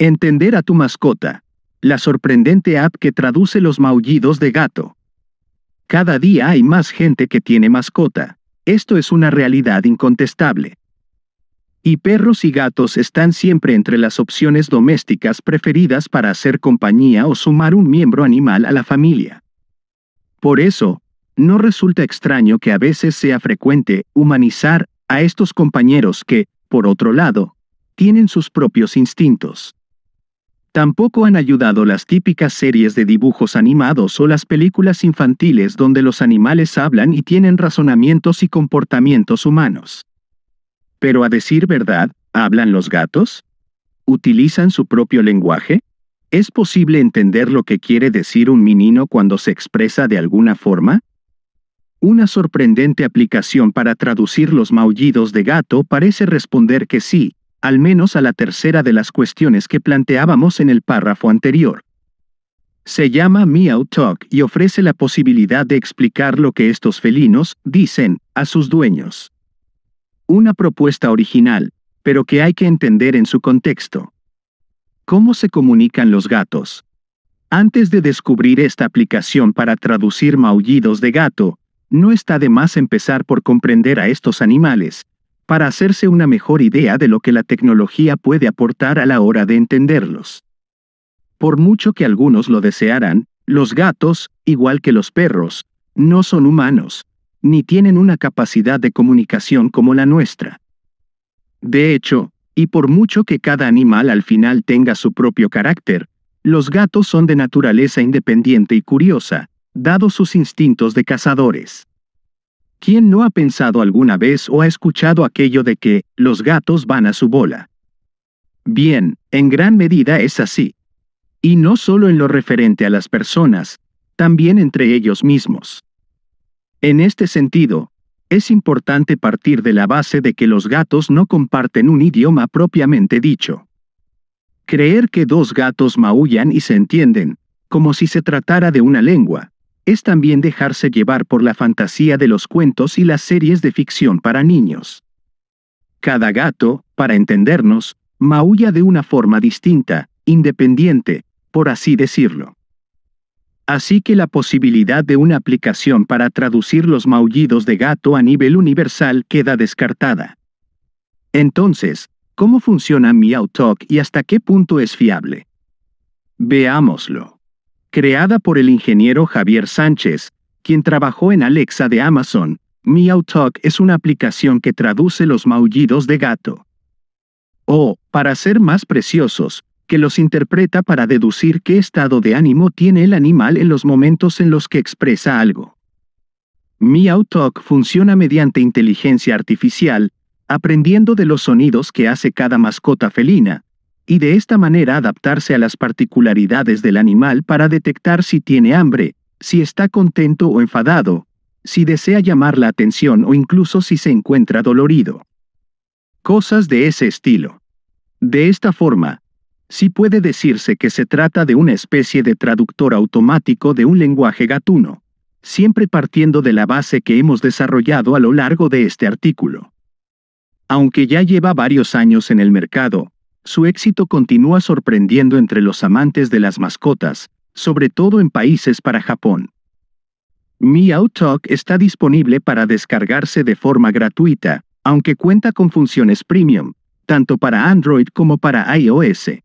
Entender a tu mascota. La sorprendente app que traduce los maullidos de gato. Cada día hay más gente que tiene mascota. Esto es una realidad incontestable. Y perros y gatos están siempre entre las opciones domésticas preferidas para hacer compañía o sumar un miembro animal a la familia. Por eso, no resulta extraño que a veces sea frecuente humanizar a estos compañeros que, por otro lado, tienen sus propios instintos. Tampoco han ayudado las típicas series de dibujos animados o las películas infantiles donde los animales hablan y tienen razonamientos y comportamientos humanos. Pero a decir verdad, ¿hablan los gatos? ¿Utilizan su propio lenguaje? ¿Es posible entender lo que quiere decir un menino cuando se expresa de alguna forma? Una sorprendente aplicación para traducir los maullidos de gato parece responder que sí, al menos a la tercera de las cuestiones que planteábamos en el párrafo anterior. Se llama Meow Talk y ofrece la posibilidad de explicar lo que estos felinos dicen a sus dueños. Una propuesta original, pero que hay que entender en su contexto. ¿Cómo se comunican los gatos? Antes de descubrir esta aplicación para traducir maullidos de gato, no está de más empezar por comprender a estos animales, para hacerse una mejor idea de lo que la tecnología puede aportar a la hora de entenderlos. Por mucho que algunos lo desearan, los gatos, igual que los perros, no son humanos, ni tienen una capacidad de comunicación como la nuestra. De hecho, y por mucho que cada animal al final tenga su propio carácter, los gatos son de naturaleza independiente y curiosa, dados sus instintos de cazadores. ¿Quién no ha pensado alguna vez o ha escuchado aquello de que los gatos van a su bola? Bien, en gran medida es así. Y no solo en lo referente a las personas, también entre ellos mismos. En este sentido, es importante partir de la base de que los gatos no comparten un idioma propiamente dicho. Creer que dos gatos maullan y se entienden, como si se tratara de una lengua, es también dejarse llevar por la fantasía de los cuentos y las series de ficción para niños. Cada gato, para entendernos, maulla de una forma distinta, independiente, por así decirlo. Así que la posibilidad de una aplicación para traducir los maullidos de gato a nivel universal queda descartada. Entonces, ¿cómo funciona Talk y hasta qué punto es fiable? Veámoslo creada por el ingeniero Javier Sánchez, quien trabajó en Alexa de Amazon. MeowTalk Talk es una aplicación que traduce los maullidos de gato. O, para ser más preciosos, que los interpreta para deducir qué estado de ánimo tiene el animal en los momentos en los que expresa algo. MeowTalk Talk funciona mediante inteligencia artificial, aprendiendo de los sonidos que hace cada mascota felina, y de esta manera adaptarse a las particularidades del animal para detectar si tiene hambre, si está contento o enfadado, si desea llamar la atención o incluso si se encuentra dolorido. Cosas de ese estilo. De esta forma, sí puede decirse que se trata de una especie de traductor automático de un lenguaje gatuno, siempre partiendo de la base que hemos desarrollado a lo largo de este artículo. Aunque ya lleva varios años en el mercado, su éxito continúa sorprendiendo entre los amantes de las mascotas, sobre todo en países para Japón. Meow Talk está disponible para descargarse de forma gratuita, aunque cuenta con funciones premium, tanto para Android como para iOS.